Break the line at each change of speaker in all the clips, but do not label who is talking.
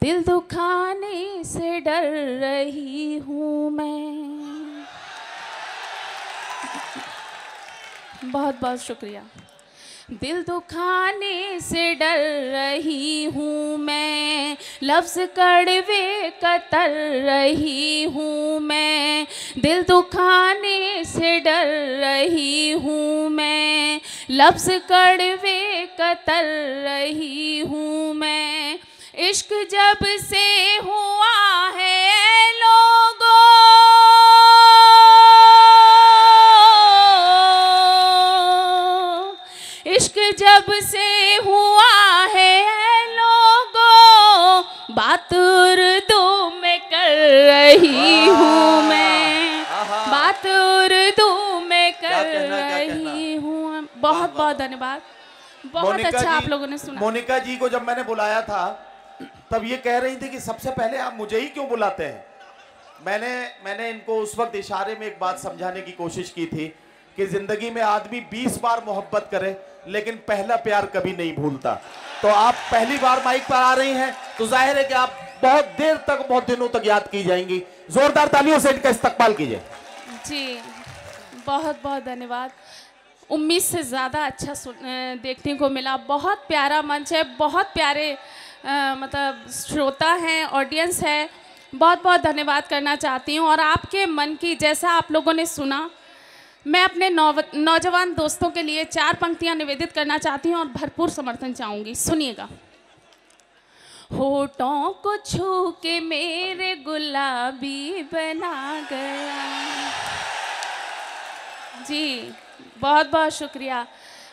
दिल दुखाने से डर रही हूँ मैं बहुत बहुत शुक्रिया दिल दुखाने से डर रही हूँ मैं लफ्ज़ कड़वे कतर रही हूँ मैं दिल दुखाने से डर रही हूँ मैं लफ्ज़ कड़वे कतर रही हूँ मैं इश्क जब से हुआ है लोगों इश्क जब से हुआ है लोगों बात उर्दू में कर रही हूँ मैं हाँ, हाँ। बात उर्दू में कर रही हूँ बहुत बहुत धन्यवाद बहुत अच्छा आप लोगों ने सुना मोनिका जी को जब मैंने बुलाया था तब ये कह रही थी कि सबसे पहले आप मुझे ही क्यों बुलाते हैं मैंने मैंने इनको उस वक्त इशारे में एक बात समझाने की कोशिश की थी कि ज़िंदगी में आदमी 20 बार मोहब्बत करे लेकिन पहला प्यार कभी नहीं भूलता तो आप पहली बार माइक पर आ रही हैं तो जाहिर है कि आप बहुत देर तक बहुत दिनों तक याद की जाएंगी जोरदार तालियों से इनका इस्तकबाल कीजिए जी बहुत बहुत धन्यवाद उम्मीद से ज़्यादा अच्छा देखने को मिला बहुत प्यारा मंच है बहुत प्यारे मतलब श्रोता हैं ऑडियंस है बहुत बहुत धन्यवाद करना चाहती हूँ और आपके मन की जैसा आप लोगों ने सुना मैं अपने नौ नौजवान दोस्तों के लिए चार पंक्तियाँ निवेदित करना चाहती हूँ और भरपूर समर्थन चाहूँगी सुनिएगा होठों को छू के मेरे गुलाबी बना गया जी बहुत बहुत शुक्रिया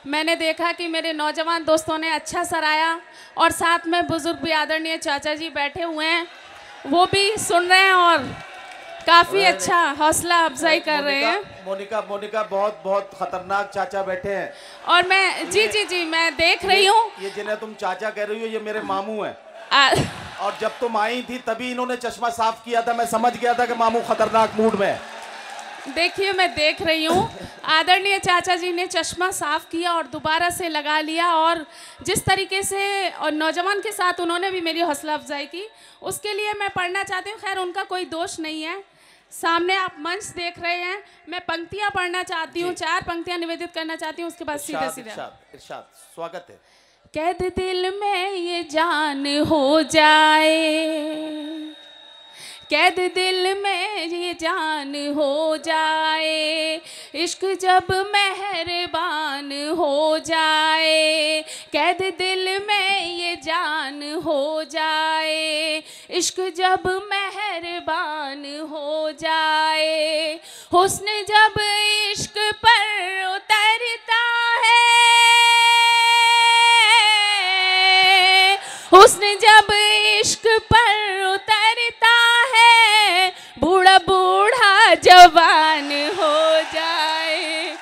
मैंने देखा कि मेरे नौजवान दोस्तों ने अच्छा सराया और साथ में बुज़ुर्ग भी आदरणीय चाचा जी बैठे हुए हैं वो भी सुन रहे हैं और काफ़ी अच्छा हौसला अफजाई कर रहे हैं मोनिका मोनिका बहुत बहुत खतरनाक चाचा बैठे हैं और मैं जी जी जी मैं देख रही हूँ ये जिन्हें तुम चाचा कह रही हो ये मेरे मामू है और जब तुम आई थी तभी इन्होंने चश्मा साफ किया था मैं समझ गया था कि मामू खतरनाक मूड में है देखिए मैं देख रही हूँ आदरणीय चाचा जी ने चश्मा साफ किया और दोबारा से लगा लिया और जिस तरीके से और नौजवान के साथ उन्होंने भी मेरी हौसला अफजाई की उसके लिए मैं पढ़ना चाहती हूँ खैर उनका कोई दोष नहीं है सामने आप मंच देख रहे हैं मैं पंक्तियाँ पढ़ना चाहती हूँ चार पंक्तियाँ निवेदित करना चाहती हूँ उसके बाद सीधे सीधे स्वागत है कैद दिल में ये जान हो जाए कैद दिल में ये जान हो जाए इश्क जब मेहरबान हो जाए कैद दिल में ये जान हो जाए इश्क जब मेहरबान हो जाए हुस्न जब इश्क पर उतरता है हुस्न जब इश्क पर जवान हो जाए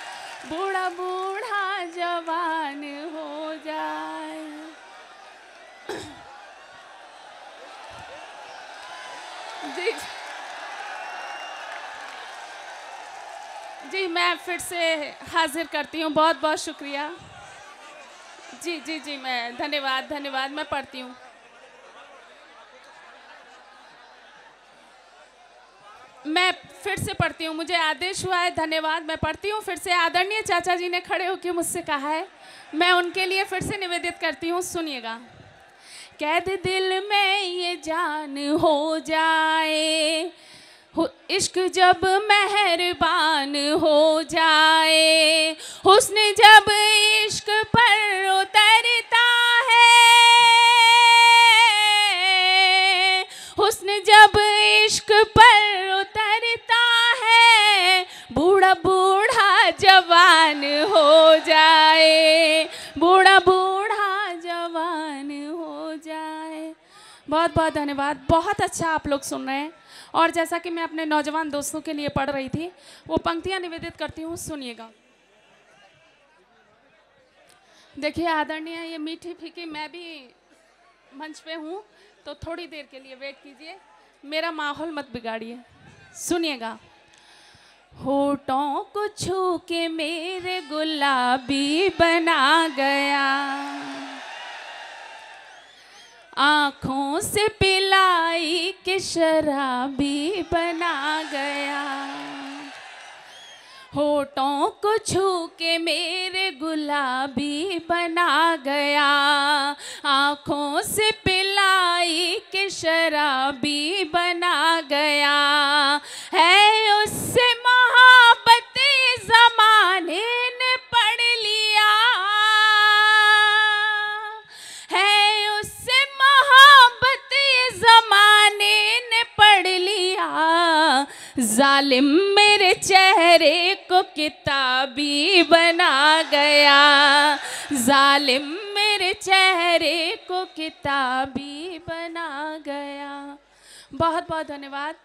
बूढ़ा बूढ़ा जवान हो जाए जी जी मैं फिर से हाजिर करती हूँ बहुत बहुत शुक्रिया जी जी जी मैं धन्यवाद धन्यवाद मैं पढ़ती हूँ मैं फिर से पढ़ती हूँ मुझे आदेश हुआ है धन्यवाद मैं पढ़ती हूँ फिर से आदरणीय चाचा जी ने खड़े होकर मुझसे कहा है मैं उनके लिए फिर से निवेदित करती हूँ सुनिएगा कैद दिल में ये जान हो जाए हो इश्क जब मेहरबान हो जाए उसने जब इश्क पर उतर बहुत धन्यवाद बहुत अच्छा आप लोग सुन रहे हैं और जैसा कि मैं अपने नौजवान दोस्तों के लिए पढ़ रही थी वो पंक्तियाँ निवेदित करती हूँ सुनिएगा देखिए आदरणीय ये मीठी फीकी मैं भी मंच पे हूँ तो थोड़ी देर के लिए वेट कीजिए मेरा माहौल मत बिगाड़िए सुनिएगा होटों को छू के मेरे गुलाबी बना गया आँखों से पिलाई के शराबी बना गया होठों को छू के मेरे गुलाबी बना गया आँखों से पिलाई के शराबी बना गया जालिम मेरे चेहरे को किताबी बना गया जालिम मेरे चेहरे को किताबी बना गया बहुत बहुत धन्यवाद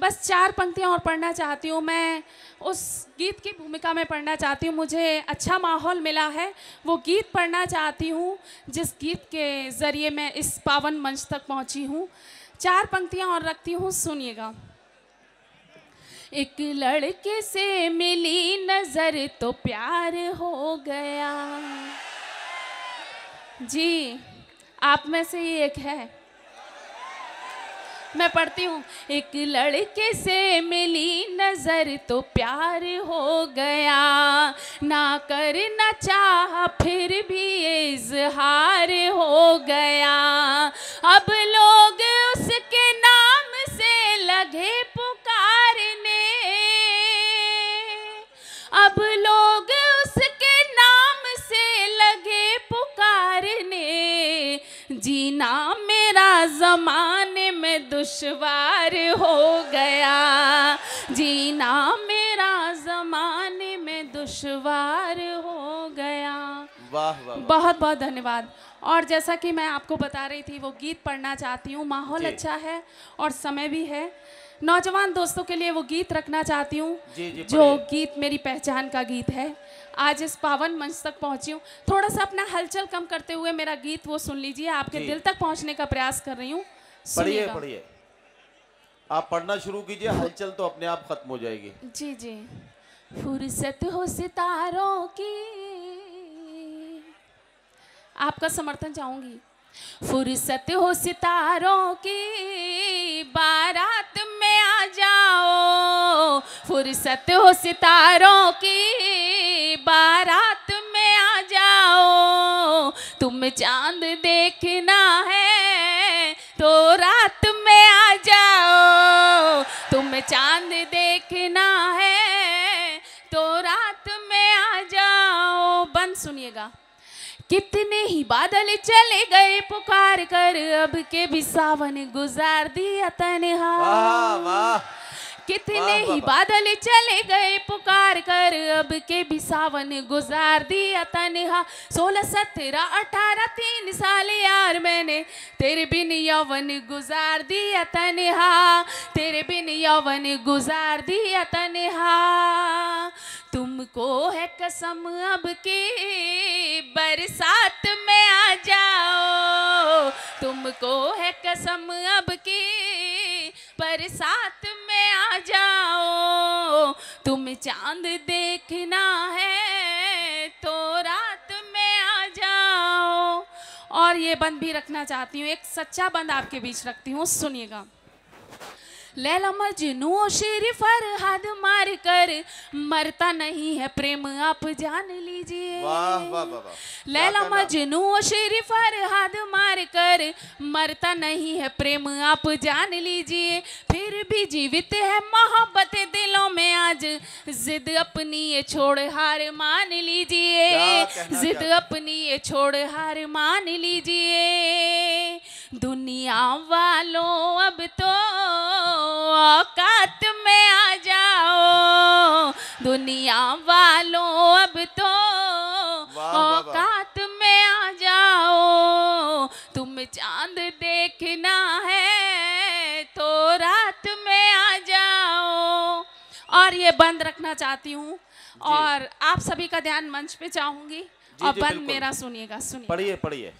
बस चार पंक्तियाँ और पढ़ना चाहती हूँ मैं उस गीत की भूमिका में पढ़ना चाहती हूँ मुझे अच्छा माहौल मिला है वो गीत पढ़ना चाहती हूँ जिस गीत के ज़रिए मैं इस पावन मंच तक पहुँची हूँ चार पंक्तियाँ और रखती हूँ सुनिएगा एक लड़के से मिली नज़र तो प्यार हो गया जी आप में से ही एक है मैं पढ़ती हूँ एक लड़के से मिली नज़र तो प्यार हो गया ना करना चाह फिर भी इजहार हो गया जमाने में दुश्वार हो गया जीना मेरा जमाने में दुश्वार हो गया वाह वाह बहुत बहुत धन्यवाद और जैसा कि मैं आपको बता रही थी वो गीत पढ़ना चाहती हूँ माहौल अच्छा है और समय भी है नौजवान दोस्तों के लिए वो गीत रखना चाहती हूँ जो गीत मेरी पहचान का गीत है आज इस पावन मंच तक पहुंची हूँ थोड़ा सा अपना हलचल कम करते हुए मेरा गीत वो सुन लीजिए आपके दिल तक पहुंचने का प्रयास कर रही हूँ पढ़िए पढ़िए आप पढ़ना शुरू कीजिए हलचल तो अपने आप खत्म हो जाएगी जी जी फुर्सत हो सितारों की आपका समर्थन चाहूंगी फुर्सत हो सितारों की बारात आओ फुर्सत हो सितारों की बारात में आ जाओ तुम चांद देखना है तो रात में आ जाओ तुम चांद देखना है तो रात में आ जाओ बंद सुनिएगा कितने ही बादल चले गए पुकार कर अब के भी सावन गुजार दिया तनहा वाह वाह कितने ही बादल चले गए पुकार कर अब के भी सावन गुजार दिया तनहा सोलह सत्रह अठारह तीन साल यार मैंने तेरे बिन यौवन गुजार दिया तनहा तेरे बिन यौवन गुजार दिया तनहा तुमको है कसम अब के बरसात में आ जाओ तुमको है कसम अब की पर साथ में आ जाओ तुम चांद देखना है तो रात में आ जाओ और ये बंद भी रखना चाहती हूँ एक सच्चा बंद आपके बीच रखती हूँ सुनिएगा लैला मजनू शेर फरहद मार कर मरता नहीं है प्रेम आप जान लीजिए लैला मजनू शेर फरहद मार कर मरता नहीं है प्रेम आप जान लीजिए फिर भी जीवित है मोहब्बत दिलों में आज जिद अपनी ये छोड़ हार मान लीजिए जिद अपनी ये छोड़ हार मान लीजिए दुनिया वालों अब तो औकात में आ जाओ दुनिया वालों अब तो औकात में आ जाओ तुम चांद देखना है तो रात में आ जाओ और ये बंद रखना चाहती हूँ और आप सभी का ध्यान मंच पे चाहूंगी और बंद मेरा सुनिएगा सुनिए पढ़िए पढ़िए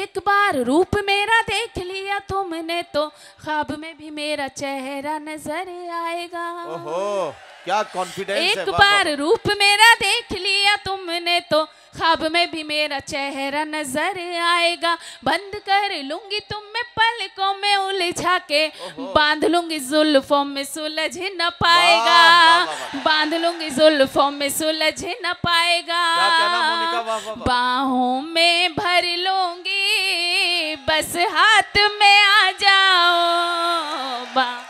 एक बार रूप मेरा देख लिया तुमने तो ख्वाब में भी मेरा चेहरा नजर आएगा ओहो क्या कॉन्फिडेंस एक है, बार रूप मेरा देख लिया तुमने तो ख्वाब में भी मेरा चेहरा नजर आएगा बंद कर लूंगी तुम में पलकों में बिछा के बांध लूंगी जुल्फों में सुलझ न पाएगा बांध लूंगी जुल्फों में सुलझ न पाएगा बाहों में भर लूंगी बस हाथ में आ जाओ बा